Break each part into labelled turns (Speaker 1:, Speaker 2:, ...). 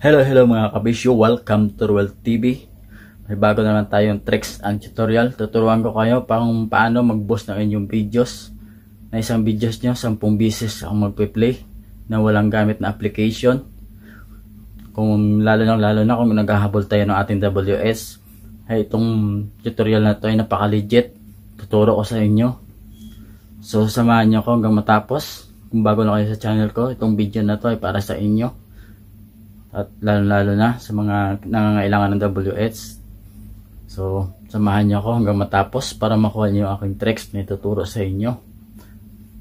Speaker 1: Hello, hello mga kabisyo. Welcome to World TV. May bago naman tayong tricks and tutorial. Tuturuan ko kayo kung paano mag-boost ng inyong videos. Na isang videos nyo, 10 beses ang magpe-play na walang gamit na application. Kung lalo na lalo na kung naghahabol tayo ng ating WS. Ay, itong tutorial na to ay napaka-legit. Tuturo ko sa inyo. So, samahan nyo ko hanggang matapos. Kung bago na kayo sa channel ko, itong video na to ay para sa inyo at lalo-lalo na sa mga nangangailangan ng WH. So, samahan niyo ako hanggang matapos para makuha niyo aking tricks na ituturo sa inyo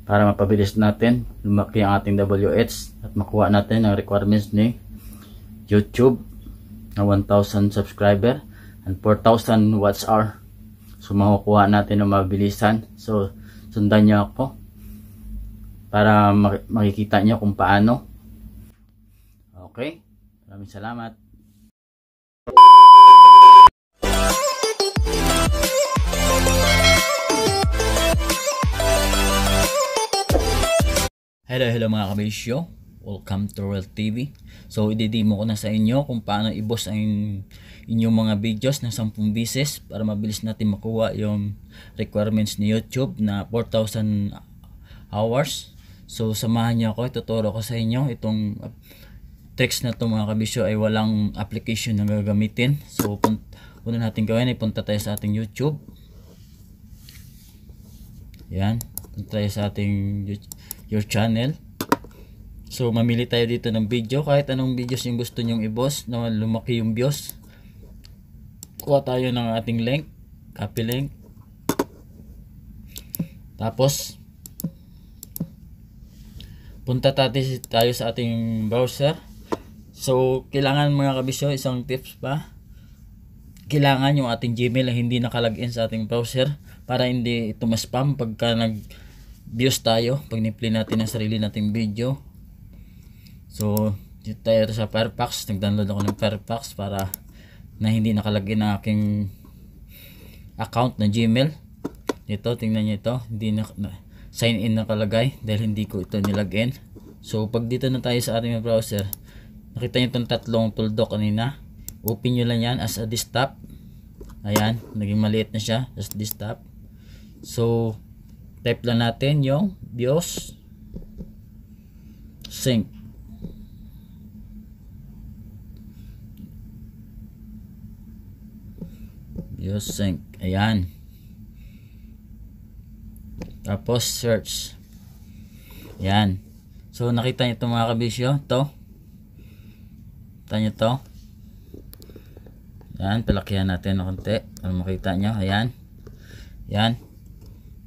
Speaker 1: para mapabilis natin lumaki ang ating WH at makuha natin ang requirements ni YouTube na 1,000 subscriber and 4,000 watch hour. So, makukuha natin ng mabilisan. So, sundan niyo ako para makikita niyo kung paano. Okay? Maraming salamat. Hello, hello mga kabisyo. Welcome to Real TV. So, ididimo ko na sa inyo kung paano i-boss ang inyong mga videos ng 10 beses para mabilis natin makuha yung requirements ni YouTube na 4,000 hours. So, samahan niyo ako. Ituturo ko sa inyo itong text na to mga kabisyo ay walang application na gagamitin. So, una natin gawin ay punta tayo sa ating YouTube. Yan. Punta tayo sa ating your channel. So, mamili tayo dito ng video. Kahit anong videos yung gusto nyong i-boss na lumaki yung views. Kuha tayo ng ating link. Copy link. Tapos, punta tayo sa ating browser So, kailangan mga kabisyo, isang tips pa. Kailangan yung ating Gmail na hindi nakalagin sa ating browser para hindi ito ma-spam pagka nag-views tayo, pag ni-play natin ang sarili nating video. So, dito tayo sa Firefox. Nag-download ako ng Firefox para na hindi nakalagin ang aking account na Gmail. Ito, tingnan nyo ito. Hindi na, na sign in nakalagay dahil hindi ko ito nilagin. So, pag dito na tayo sa ating browser, Nakita nyo itong tatlong tuldok kanina. Open nyo lang yan as a desktop Ayan, naging maliit na siya as desktop So, type lang natin yung BIOS sync. BIOS sync. Ayan. Tapos search. Ayan. So, nakita nyo ito mga kabisyo. Ito. Kita nyo to. Yan, palakihan natin ng konti para makita nyo. Ayan. Yan.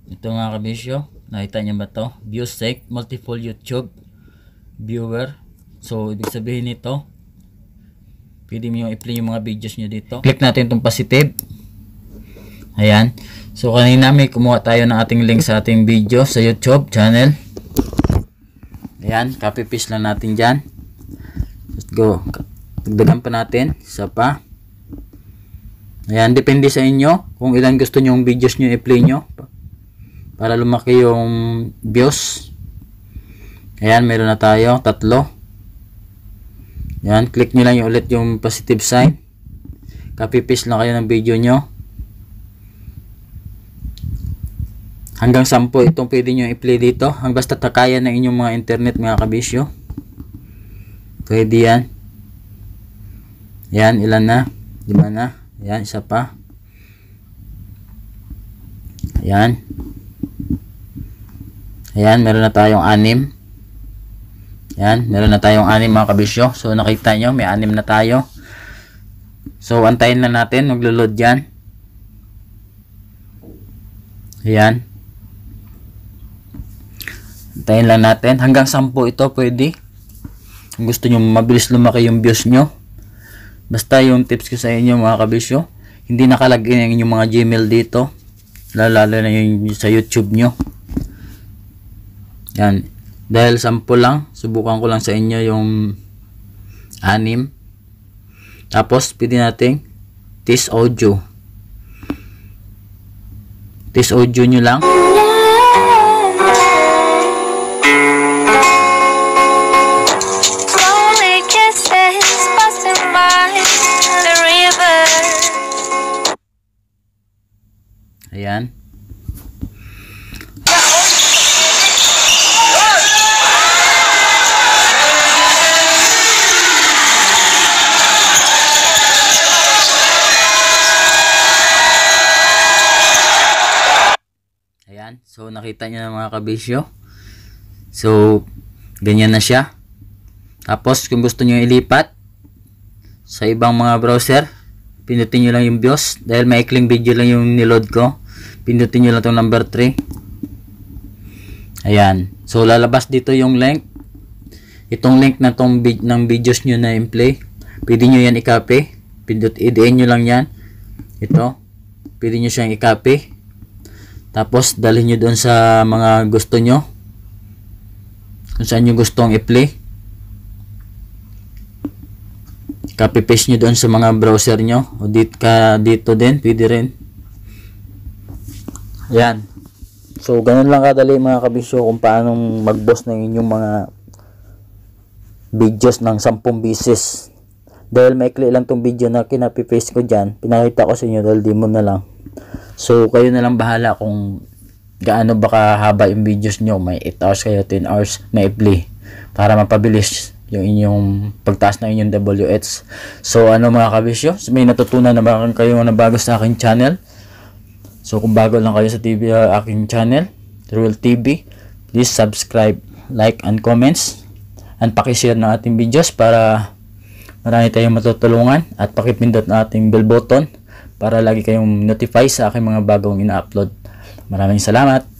Speaker 1: Ito nga kabisyo. Nakita nyo ba to? View multiple YouTube viewer. So, ibig sabihin nito, pwede mo yung i-play yung mga videos nyo dito. Click natin itong positive. Ayan. So, kanina may kumuha tayo ng ating link sa ating video sa YouTube channel. Ayan, copy paste lang natin dyan. Let's go. Dagdagan pa natin. Isa pa. Ayan, depende sa inyo kung ilan gusto nyo yung videos nyo i-play nyo para lumaki yung views. Ayan, meron na tayo. Tatlo. Ayan, click nyo lang yung ulit yung positive sign. Copy paste lang kayo ng video nyo. Hanggang 10 itong pwede nyo i-play dito. Hang basta takaya na inyong mga internet mga kabisyo. Pwede yan. Yan, ilan na? Lima na. Yan, isa pa. Ayan. Ayan, meron na tayong anim. Ayan, meron na tayong anim mga kabisyo. So, nakita nyo, may anim na tayo. So, antayin na natin. Maglo-load yan. Ayan. Antayin lang natin. Hanggang 10 ito pwede. Kung gusto nyo mabilis lumaki yung views nyo. Basta yung tips ko sa inyo mga kabisyo, hindi nakalagay ang inyong mga Gmail dito, lalo na yung sa YouTube nyo. Yan. Dahil sample lang, subukan ko lang sa inyo yung anim. Tapos, pwede nating test audio. Test audio nyo lang. Ayan. Ayan. So, nakita nyo na mga kabisyo. So, ganyan na siya. Tapos, kung gusto niyo ilipat sa ibang mga browser, pinutin nyo lang yung BIOS dahil maikling video lang yung niload ko pindutin nyo lang itong number 3 ayan so lalabas dito yung link itong link na tong ng videos nyo na in-play pwede nyo yan i-copy pindut i-DN nyo lang yan ito pwede nyo siyang i-copy tapos dalhin nyo doon sa mga gusto nyo kung saan nyo gustong i-play copy paste nyo doon sa mga browser nyo o dito, ka, dito din pwede rin yan. So, ganun lang kadali mga kabisyo kung paano mag-boss ng inyong mga videos ng 10 bisis. Dahil maikli lang tong video na kinapipaste ko dyan, pinakita ko sa inyo dahil di na lang. So, kayo na lang bahala kung gaano baka haba yung videos nyo. May 8 hours kayo, 10 hours, may play para mapabilis yung inyong pagtaas ng inyong WH. So, ano mga kabisyo? May natutunan na ba kayo na bago sa akin channel? So kung bago lang kayo sa TV uh, aking channel, Ruel TV, please subscribe, like and comments and paki-share ng ating videos para marami tayong matutulungan at paki-pindot ng ating bell button para lagi kayong notify sa aking mga bagong ina-upload. Maraming salamat.